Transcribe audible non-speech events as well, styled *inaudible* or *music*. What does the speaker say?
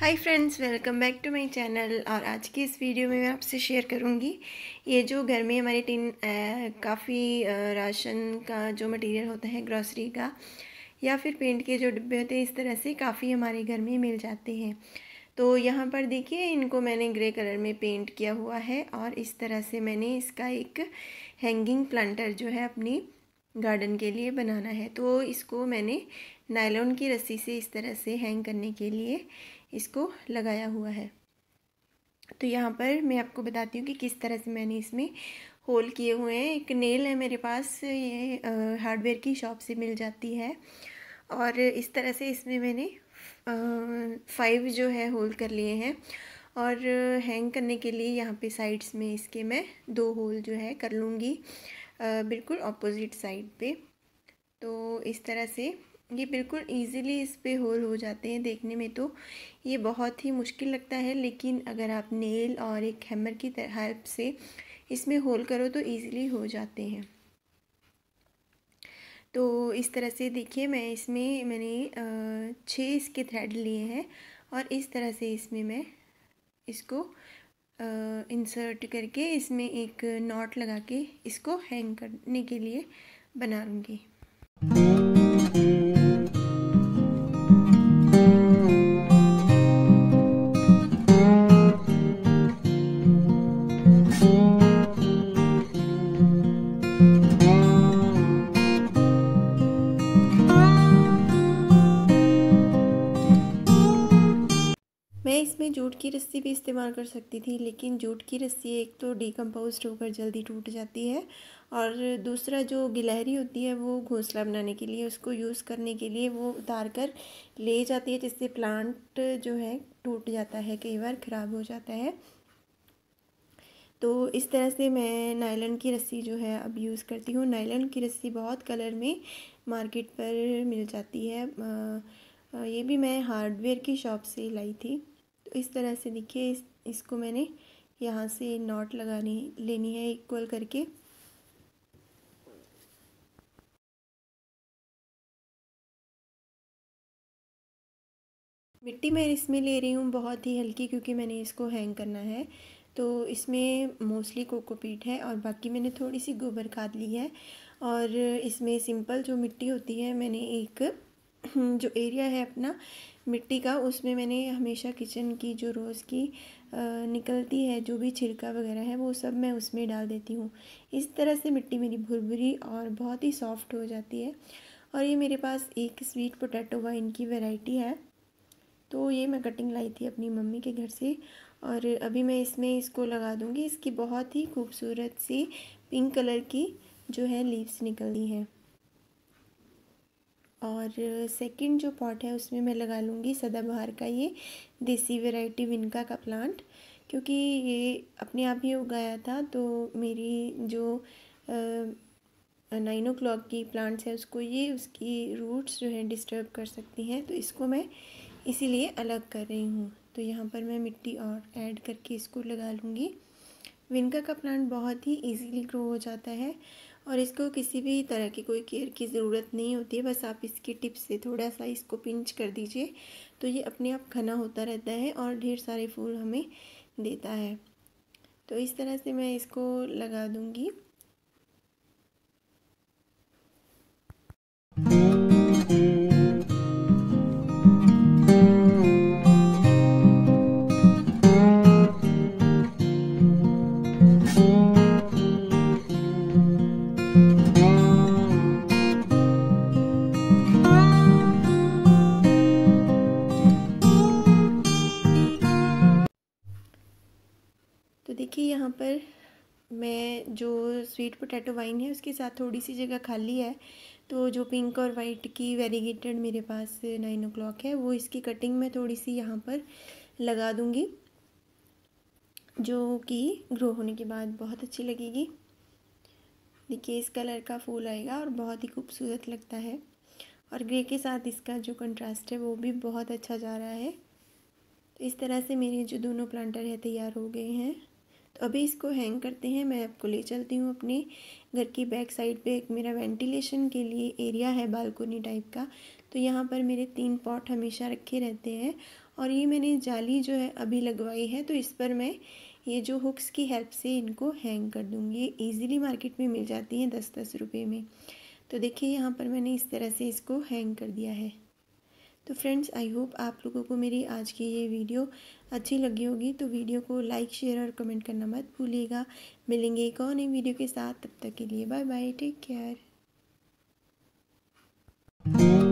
hi friends welcome back to my channel और आज की इस वीडियो में मैं आपसे शेयर करूंगी ये जो घर में हमारे टिन काफ़ी राशन का जो मटेरियल होता है ग्रॉसरी का या फिर पेंट के जो डिब्बे होते हैं इस तरह से काफ़ी हमारे घर में मिल जाते हैं तो यहाँ पर देखिए इनको मैंने ग्रे कलर में पेंट किया हुआ है और इस तरह से मैंने इसका एक हैंगिंग प्लांटर जो है अपनी गार्डन के लिए बनाना है तो इसको मैंने नायलॉन की रस्सी से इस तरह से हैंग करने के लिए इसको लगाया हुआ है तो यहाँ पर मैं आपको बताती हूँ कि किस तरह से मैंने इसमें होल किए हुए हैं एक नेल है मेरे पास ये हार्डवेयर की शॉप से मिल जाती है और इस तरह से इसमें मैंने फाइव जो है होल कर लिए हैं और हैंग करने के लिए यहाँ पे साइड्स में इसके मैं दो होल जो है कर लूँगी बिल्कुल ऑपोजिट साइड पे तो इस तरह से ये बिल्कुल इजीली इस पर होल हो जाते हैं देखने में तो ये बहुत ही मुश्किल लगता है लेकिन अगर आप नेल और एक हैमर की हेल्प से इसमें होल करो तो इजीली हो जाते हैं तो इस तरह से देखिए मैं इसमें मैंने छः इसके थ्रेड लिए हैं और इस तरह से इसमें मैं इसको इंसर्ट करके इसमें एक नॉट लगा के इसको हैंग करने के लिए बना लूँगी मैं इसमें जूट की रस्सी भी इस्तेमाल कर सकती थी लेकिन जूट की रस्सी एक तो डिकम्पोज होकर जल्दी टूट जाती है और दूसरा जो गिलहरी होती है वो घोंसला बनाने के लिए उसको यूज़ करने के लिए वो उतार कर ले जाती है जिससे प्लांट जो है टूट जाता है कई बार ख़राब हो जाता है तो इस तरह से मैं नायलन की रस्सी जो है अब यूज़ करती हूँ नायलन की रस्सी बहुत कलर में मार्केट पर मिल जाती है ये भी मैं हार्डवेयर की शॉप से लाई थी इस तरह से देखिए इस इसको मैंने यहाँ से नॉट लगानी लेनी है इक्वल करके मिट्टी मैं इसमें ले रही हूँ बहुत ही हल्की क्योंकि मैंने इसको हैंग करना है तो इसमें मोस्टली कोकोपीट है और बाकी मैंने थोड़ी सी गोबर खाद ली है और इसमें सिंपल जो मिट्टी होती है मैंने एक *clears throat* जो एरिया है अपना मिट्टी का उसमें मैंने हमेशा किचन की जो रोज़ की निकलती है जो भी छिलका वगैरह है वो सब मैं उसमें डाल देती हूँ इस तरह से मिट्टी मेरी भुरभुरी और बहुत ही सॉफ्ट हो जाती है और ये मेरे पास एक स्वीट पोटैटो वाइन की वेराइटी है तो ये मैं कटिंग लाई थी अपनी मम्मी के घर से और अभी मैं इसमें इसको लगा दूँगी इसकी बहुत ही खूबसूरत सी पिंक कलर की जो है लीव्स निकलनी हैं और सेकंड जो पॉट है उसमें मैं लगा लूँगी सदाबहार का ये देसी वेराइटी विनका का प्लांट क्योंकि ये अपने आप ही उगाया था तो मेरी जो नाइन ओ क्लॉक की प्लांट्स है उसको ये उसकी रूट्स जो है डिस्टर्ब कर सकती हैं तो इसको मैं इसीलिए अलग कर रही हूँ तो यहाँ पर मैं मिट्टी और ऐड करके इसको लगा लूँगी विनका का प्लांट बहुत ही इजीली ग्रो हो जाता है और इसको किसी भी तरह की कोई केयर की ज़रूरत नहीं होती है बस आप इसकी टिप से थोड़ा सा इसको पिंच कर दीजिए तो ये अपने आप घना होता रहता है और ढेर सारे फूल हमें देता है तो इस तरह से मैं इसको लगा दूँगी तो देखिए यहाँ पर मैं जो स्वीट पोटैटो वाइन है उसके साथ थोड़ी सी जगह खाली है तो जो पिंक और वाइट की वेरीगेटेड मेरे पास नाइन ओ है वो इसकी कटिंग मैं थोड़ी सी यहाँ पर लगा दूँगी जो कि ग्रो होने के बाद बहुत अच्छी लगेगी देखिए इस कलर का फूल आएगा और बहुत ही खूबसूरत लगता है और ग्रे के साथ इसका जो कंट्रास्ट है वो भी बहुत अच्छा जा रहा है तो इस तरह से मेरे जो दोनों प्लांटर है तैयार हो गए हैं तो अभी इसको हैंग करते हैं मैं आपको ले चलती हूँ अपने घर की बैक साइड पे एक मेरा वेंटिलेशन के लिए एरिया है बालकोनी टाइप का तो यहाँ पर मेरे तीन पॉट हमेशा रखे रहते हैं और ये मैंने जाली जो है अभी लगवाई है तो इस पर मैं ये जो हुक्स की हेल्प से इनको हैंग कर दूँगी ये ईज़िली मार्केट में मिल जाती हैं दस दस रुपये में तो देखिए यहाँ पर मैंने इस तरह से इसको हैंग कर दिया है तो फ्रेंड्स आई होप आप लोगों को मेरी आज की ये वीडियो अच्छी लगी होगी तो वीडियो को लाइक शेयर और कमेंट करना मत भूलिएगा मिलेंगे एक और नई वीडियो के साथ तब तक के लिए बाय बाय टेक केयर